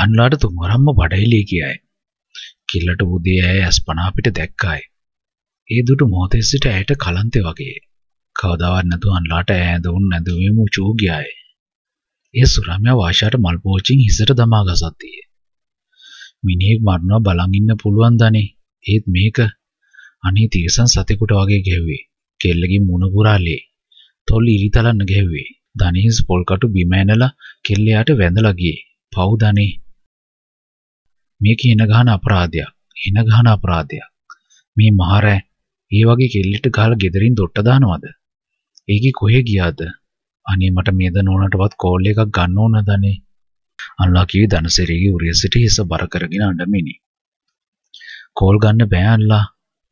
අන්ලාට තුන්වරම්ම බඩයිලී කියයි. කිල්ලට බුදේ ඇය ඇස්පනා පිට දැක්කයි. ඒ දුටු මොහොතේ සිට ඇයට කලන්තේ වගේ. කවදාවත් නැතුව අන්ලාට ඈඳ උන් නැදුවේම උචූ ගියායි. ඒ සුරම්‍යා වාෂාට මල් පෝචින් හිසට දමා ගසත්තිය. මිනිහෙක් මරනවා බලන් ඉන්න පුළුවන් දනේ. ඒත් මේක අනේ තීසන් සතෙකුට වගේ ගැහුවේ. කෙල්ලගේ මුණ පුරාලේ. තොල් ඉරිතලන්න ගැහුවේ. දනේස් පොල්කටු බිම ඇනලා කෙල්ලයාට වැඳලා ගියේ. පව් දනේ මේක හිනගහන අපරාධයක්. හිනගහන අපරාධයක්. මේ මහරෑ ඒ වගේ කෙල්ලෙට ගහලා ගෙදරින් දොට්ට දානවද? ඒකේ කොහෙ ගියාද? අනේ මට මේද නෝනටවත් කෝල් එකක් ගන්න ඕන දනේ. අනුලා කිවි ධනසිරිගේ උරියසිට හිස බර කරගෙන අඬමිනි. කෝල් ගන්න බෑ අනුලා.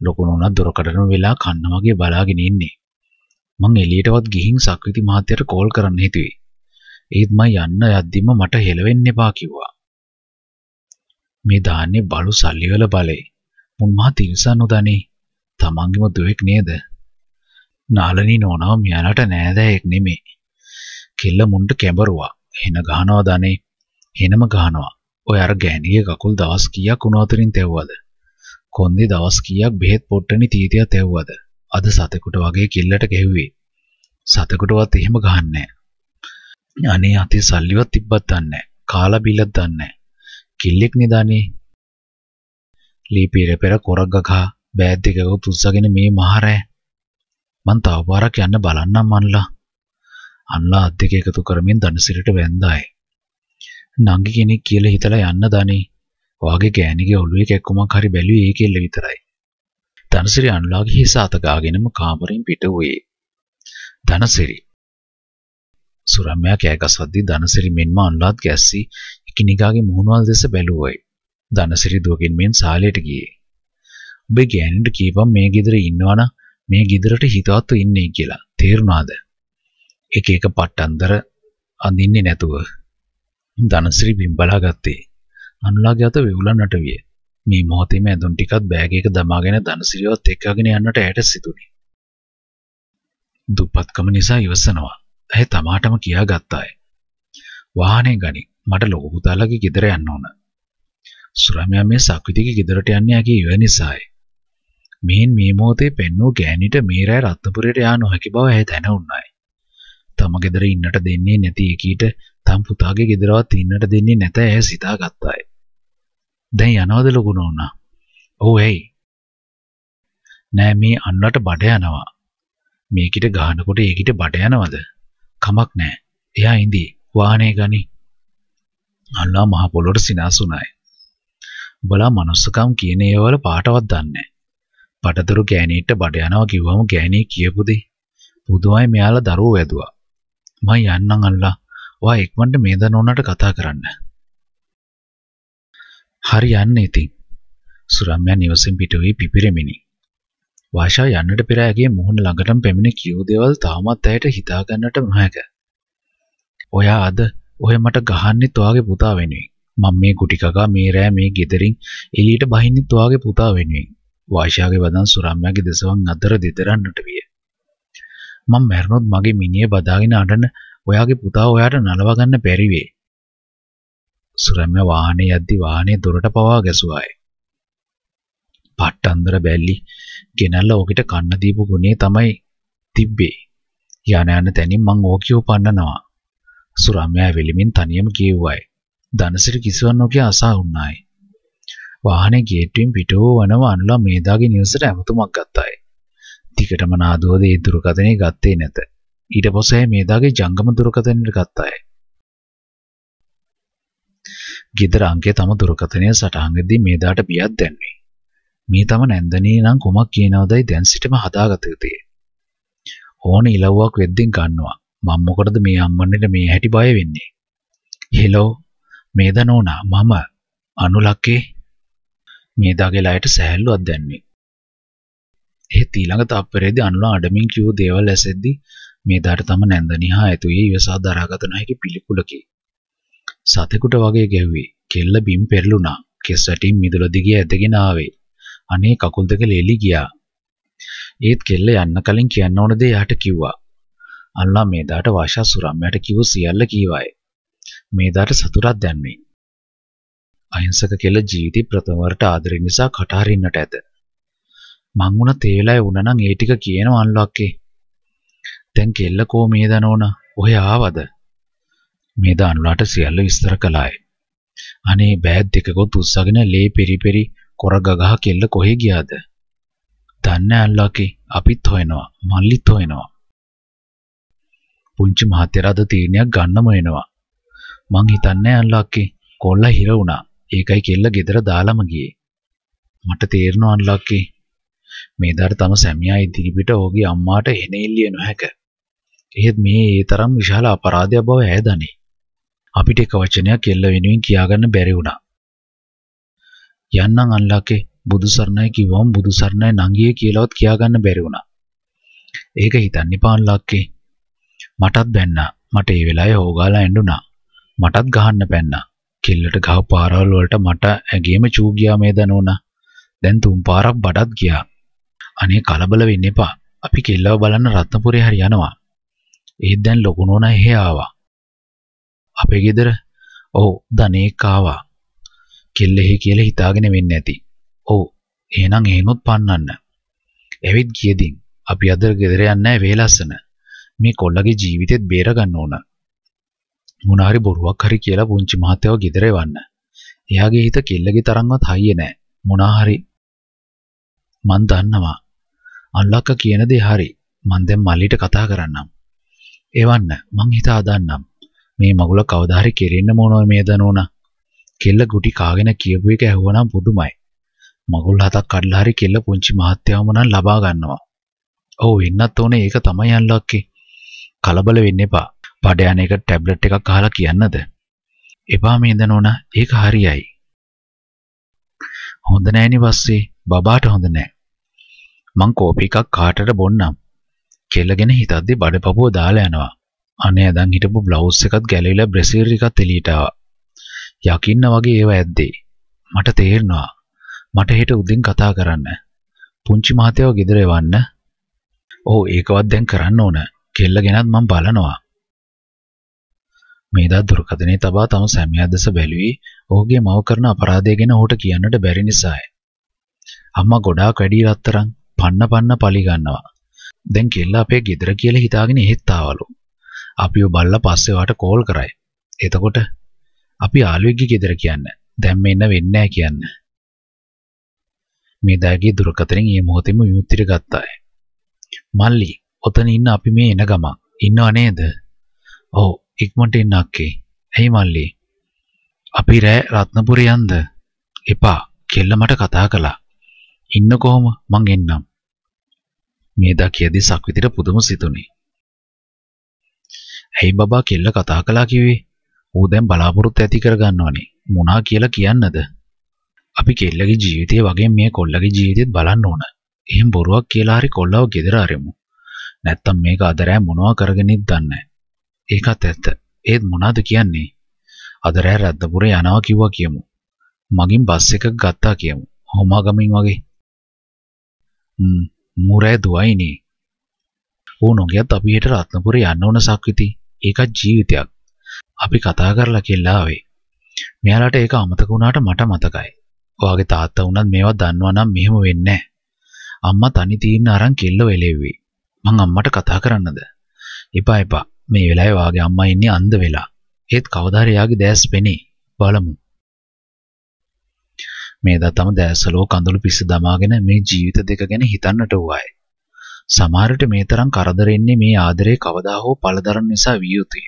ලොකු නෝනා දොරකඩන වෙලා කන්න වගේ බලාගෙන ඉන්නේ. මං එළියටවත් ගිහින් සක්විති මහත්තයට කෝල් කරන්න හිතුවේ. ඒත් මම යන්න යද්දිම මට හෙලවෙන්න එපා කිව්වා. මේ දාන්නේ බලු සල්ලිවල බලේ. මුන් මහා තිරසන් උදනේ. තමන්ගෙම දුවෙක් නේද? නාලනී නෝනාව මෙයාලට නෑදෑයෙක් නෙමේ. කෙල්ල මුන්ට කැඹරුවා. එන ගහනවා දනේ. එනම ගහනවා. ඔය අර ගෑණිගේ කකුල් දවස් කීයක් උණ අතරින් තැව්වද? කොන්දේ දවස් කීයක් බෙහෙත් පොට්ටනි තීතිය තැව්වද? අද සතෙකුට වගේ කිල්ලට ගැහුවේ. සතෙකුටවත් එහෙම ගහන්නේ නෑ. අනේ අතේ සල්ලිවත් තිබ්බත් දන්නේ නෑ. කාලා බිලත් දන්නේ නෑ. කිල්ලෙක් නිදානේ. ලීපීර පෙර කොරක් ගකා බෑද් දෙකකුත් උස්සගෙන මේ මහරෑ. මං තව පාරක් යන්න බලන්නම් මන්ලා. අන්ලා අත් දෙක එකතු කරමින් දනසිරට වැන්දායි. නංගි කෙනෙක් කියලා හිතලා යන්න දනේ. වාගේ ගෑණිගේ ඔළුවේ කැක්කුමක් හරි බැලුවේ ඒ කෙල්ල විතරයි. දනසිරි අනුලාගේ හිස අත ගාගෙනම කාමරෙන් පිට වුයේ. දනසිරි සුරම්යා කෑගසද්දී ධනසිරි මෙන්ම අනුලාත් ගැස්සී එකිනෙකාගේ මුහුණවල් දෙස බැලුවයි. ධනසිරි දුවකින් මෙන් සාලයට ගියේ. ඔබේ ගෑනිට කියපම් මේ ගෙදර ඉන්නවනම් මේ ගෙදරට හිතවත්ව ඉන්නේ කියලා. තේරුණාද? එක එක පට්ටන්දර අඳින්නේ නැතුව ධනසිරි බිම්බලා ගත්තේ. අනුලාගේ අත වෙවුලන්නට විය. මේ මොහොතේම ඇඳුම් ටිකත් බෑග් එක දමාගෙන ධනසිරියවත් එක්කගෙන යන්නට ඇයට සිතුණි. දුප්පත්කම නිසා ඉවසනවා. ඇය තමාටම කියා ගත්තාය. වාහනේ ගනි. මට ලොකු පුතාලගේ ගෙදර යන්න ඕන. සුරම්‍යා මේ සක්විතිගේ ගෙදරට යන්නේ ඇගේ ඉව නිසායි. මෙයින් මේ මොහොතේ පෙන්වූ ගෑණිට මේ රැය රත්නපුරයට යා නොහැකි බව ඇය දැනුණායි. තම ගෙදර ඉන්නට දෙන්නේ නැති එකීට තම පුතාගේ ගෙදරවත් ඉන්නට දෙන්නේ නැත ඇය සිතාගත්තාය. දැන් යනවද ලොකු නෝනා? ඔව් ඇයි? නෑ මේ අන්නට බඩ යනවා. මේකිට ගහනකොට ඒකිට බඩ යනවද? කමක් නෑ. එයා ඉඳී වාහනේ ගනි. අල්ලා මහ පොළොට සිනාසුනායි. බලා මනුස්සකම් කියන ඒවල පාටවත් දන්නේ පටතුරු ගෑණීට බඩ යනවා කිව්වම ගෑණී කියපු දෙයි. පුදුමයි මෙයාලා දරුවෝ වැදුවා. මම යන්නම් අල්ලා. ඔයා ඉක්මනට මේ දන ඕනට කතා කරන්න. හරි යන්න ඉතින්. සුරම්යා නිවසින් පිටු වී පිපිරෙමිනි. වාෂා යන්නට පෙර ඇගේ මුහුණ ළඟටම පැමිණ කියූ දේවල් තාමත් ඇයට හිතා ගන්නට නොහැක. ඔයා අද ඔය මට ගහන්නෙත් ඔයාගේ පුතා වෙනුවෙන්. මම මේ කුටි කකා මේ රෑ මේ ගෙදරින් එළියට බහින්නෙත් ඔයාගේ පුතා වෙනුවෙන්. වාෂාගේ වදන් සුරම්යාගේ දෙසවන් අතර දෙතරන්නට විය. මම මැරුණොත් මගේ මිනිය බදාගෙන අඬන ඔයාගේ පුතා ඔයාට නලව ගන්න බැරි වේ. සුරම්‍ය වාහනේ යද්දි වාහනේ දොරට පවා ගැසුවාය. පට්ටන්දර බැල්ලි ගෙනල්ලා ඕකිට කන්න දීපු ගුණේ තමයි තිබ්බේ. යන යන තැනින් මං ඕකියෝ පන්නනවා. සුරම්‍යා වෙලිමින් තනියම කියෙව්වයි. ධනසිරි කිසිවක් නොකිය අසා වුණායි. වාහනේ ගේට්ටුවෙන් පිටව වනව අනුලා මේදාගේ නිවසට ඇමතුමක් ගත්තායි. ටිකටම නාදුවද ඒ දුරකථනේ ගත්තේ නැත. ඊට පස්සේ මේදාගේ ජංගම දුරකථනෙට ගත්තායි. ගෙදර අංකය තම දුරකථනය සටහන් වෙද්දී මේදාට බියක් දැන්නේ. මේ තම නැන්දනේ නම් කුමක් කියනවදයි දැන් සිටම හදාගත යුතුය. ඕන ඉලව්වක් වෙද්දින් ගන්නවා. මම මොකටද මේ අම්මන්නේට මේ හැටි බය වෙන්නේ? හෙලෝ මේද නෝනා මම අනුලක්කේ මේදාගේ ලයට සෑහළුවක් දැම්මේ. එහෙත් ඊළඟ තප්පරයේදී අනුලා අඩමින් කියූ දේවල් ඇසෙද්දී මේදාට තම නැන්දනිහා ඇතුයේ ඉවසා දරාගත නොහැකි පිළිකුලකි. සතෙකුට වගේ ගැව්වේ. කෙල්ල බිම් පෙරළුණා. කෙස් ඇටින් මිදුල දිගේ ඇදගෙන ආවේ. අනේ කකුල් දෙක ලේලි ගියා. ඒත් කෙල්ල යන්න කලින් කියන්න ඕන දේ එයාට කිව්වා. අල්ලා මේදාට වාෂා සුරම්මයට කිව්ව සියල්ල කීවාය. මේදාට සතුටක් දැනෙන්නේ. අහිංසක කෙල්ල ජීවිතේ ප්‍රථම වරට ආදරේ නිසා කටහරින්නට ඇත. මං වුණ තේලයි වුණා නම් ඒ ටික කියනවා අන්ලොක්කේ. දැන් කෙල්ල කෝ මේ දනෝන ඔය ආවද? මේ දානුලාට සියල්ල විස්තර කළාය. අනේ බෑත් දෙකකොත් උස්සගෙන ලේ පෙරි පෙරි කොර ගගහ කෙල්ල කොහෙ ගියාද? දන්න ඇල්ලාකේ අපිත් හොයනවා මල්ලිත් හොයනවා. පුංචි මහත්තයා අද තීරණයක් ගන්නම වෙනවා. මං හිතන්නේ ඇල්ලාකේ කොල්ලා හිර වුණා. ඒකයි කෙල්ල ගෙදර දාලම ගියේ. මට තේරෙනවා ඇල්ලාකේ මේ දාර තම සැමියා ඉදිරිපිට ඔහුගේ අම්මාට එනෙල්ලිය නොහැක. එහෙත් මේ ඒ තරම් විශාල අපරාධයක් බව ඇය දනී. අපිට එක වචනයක් එල්ල වෙනුවෙන් කියාගන්න බැරි වුණා. යන්නම් අල්ලාකේ බුදු සරණයි කිව්වම බුදු සරණයි නංගියේ කියලාවත් කියාගන්න බැරි වුණා. ඒක හිතන්න එපා අල්ලාකේ. මටත් බැන්නා. මට ඒ වෙලාවේ හොගාලා ඇඬුණා. මටත් ගහන්න පැන්නා. කෙල්ලට ගහ පාරවල් වලට මට ඇගේම චූ ගියා මේ දනෝනා. දැන් තුන් පාරක් බඩත් ගියා. අනේ කලබල වෙන්න එපා. අපි කෙල්ලව බලන්න රත්නපුරේ හරි යනවා. ඒත් දැන් ලොකු නෝනා එහෙ ආවා. අපේ ගෙදර ඔව් ධනේක් ආවා. කෙල්ලෙහි කියලා හිතාගෙන වෙන්න ඇති. ඔව් එහෙනම් එහෙනොත් පන්නන්න. ඇවිත් ගියදින් අපි අද ගෙදර යන්නේ වේලස්සන. මේ කොල්ලගේ ජීවිතෙත් බේර ගන්න ඕන. මොන හරි බොරුවක් හරි කියලා පුංචි මහත්තයව ගෙදර එවන්න. එයාගේ හිත කෙල්ලගේ තරම්වත් හයියේ නෑ. මොනා හරි මන් දන්නවා. අල්ලක්ක කියන දේ හරි. මන් දැන් මල්ලිට කතා කරන්නම්. එවන්න මං හිත හදන්නම්. මේ මගුල කවදා හරි කෙරෙන්න මොනවා මේ දනෝනා. කෙල්ල ගුටි කාගෙන කියපු එක ඇහුවනම් පුදුමයි. මගුල් හතක් කඩලා හරි කෙල්ල පුංචි මහත්තයාම නම් ලබා ගන්නවා. ඔව් වෙන්නත් ඕනේ ඒක තමයි අල්ලක්කේ. කලබල වෙන්න එපා. පඩ යන එක ටැබ්ලට් එකක් අහලා කියන්නද? එපා මේ දනෝනා ඒක හරියයි. හොඳ නෑනේ වස්සේ බබාට හොඳ නෑ. මං කෝපි එකක් කාටට බොන්නම්. කෙල්ලගෙන හිතද්දි බඩපපුව දාලා යනවා. අනේ දැන් හිටපු බ්ලවුස් එකත් ගැලවිලා බ්‍රෙසීර් එකත් එළියට ආවා. යකින්න වගේ ඒව ඇද්දේ. මට තේරෙනවා. මට හෙට උදෙන් කතා කරන්න. පුංචි මහත්තයව ගෙදර එවන්න. ඔව් ඒකවත් දැන් කරන්න ඕන. කෙල්ල ගැනත් මම බලනවා. මේදා දුරකථනයේ තබා තම සැමියා දෙස බැලුවේ ඔහුගේ මව කරන අපරාධය ගැන ඔහුට කියන්නට බැරි නිසාය. අම්මා ගොඩාක් වැඩි රත්තරන් පන්න පන්න පලි ගන්නවා. දැන් කෙල්ල අපේ ගෙදර කියලා හිතාගෙන එහෙත් ආවලු. අපිව බල්ලා පස්සේ වාට කෝල් කරයි. එතකොට අපි ආලුවෙක්ගේ ගෙදර කියන්න. දැන් මෙන්න වෙන්නේ නැහැ කියන්න. මේ දාගේ දුරකතරින් මේ මොහොතේම විමුක්තිය ගත්තාය. මල්ලි, ඔතන ඉන්න අපි මේ එන ගම. ඉන්නව නේද? ඔව්, ඉක්මනට එන්න අක්කේ. ඇයි මල්ලි? අපි රැ රත්නපුර යන්ද? එපා, කෙල්ල මට කතා කළා. ඉන්න කොහොම මං එන්නම්. මේ දා කියදී සක්විතිට පුදුම සිතුනේ. ඇයි බබා කෙල්ල කතා කළා කිව්වේ? ඌ දැන් බලාපොරොත්තු ඇති කරගන්න ඕනේ. මොනා කියලා කියන්නද? අපි කෙල්ලගේ ජීවිතේ වගේ මේ කොල්ලගේ ජීවිතෙත් බලන්න ඕන. එහෙන් බොරුවක් කියලා හරි කොල්ලව ගෙදර ආරෙමු. නැත්තම් මේක අදරෑ මොනවා කරගෙනද දන්නේ ඒකත් ඇත්ත. ඒත් මොනවද කියන්නේ? අදරෑ රද්දපුරේ යනවා කිව්වා කියමු. මගින් බස් එකක් ගත්තා කියමු. හොමාගමින් වගේ. හ්ම් මූරේ දුවයිනේ. ඌ නොගියත් අපි හිට රත්නපුරේ යන්න ඕන සක්විති. ඒකත් ජීවිතයක්. අපි කතා කරලා කියලා ආවේ. මෙයාලට ඒක අමතක වුණාට මට මතකයි. ඔයාගේ තාත්තා වුණත් මේවා දන්නවා නම් මෙහෙම වෙන්නේ නැහැ. අම්මා තනි තීන්න අරන් කෙල්ල වෙලෙව්වේ. මං අම්මට කතා කරන්නද? එපා එපා. මේ වෙලාවේ වාගේ අම්මා ඉන්නේ අන්ධ වෙලා. ඒත් කවදා හරි යාගේ දැස් පෙනේ. බලමු. මේ දතම දැසලෝ කඳුළු පිස්ස දමාගෙන මේ ජීවිත දෙක ගැන හිතන්නට වුවයි. සමහරට මේ තරම් කරදර එන්නේ මේ ආදරේ කවදා හෝ පළදරන නිසා විය යුතුය.